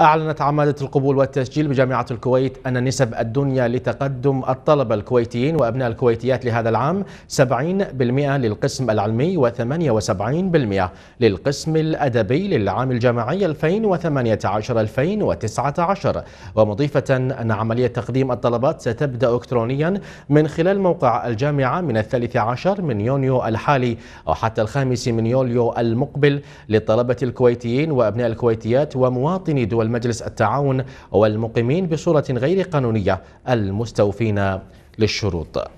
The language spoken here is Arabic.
أعلنت عمادة القبول والتسجيل بجامعة الكويت أن نسب الدنيا لتقدم الطلبة الكويتيين وأبناء الكويتيات لهذا العام 70% للقسم العلمي و78% للقسم الأدبي للعام الجامعي 2018-2019 ومضيفة أن عملية تقديم الطلبات ستبدأ إلكترونيا من خلال موقع الجامعة من الثالث عشر من يونيو الحالي أو حتى الخامس من يوليو المقبل للطلبة الكويتيين وأبناء الكويتيات ومواطني دول المجلس التعاون والمقيمين بصورة غير قانونية المستوفين للشروط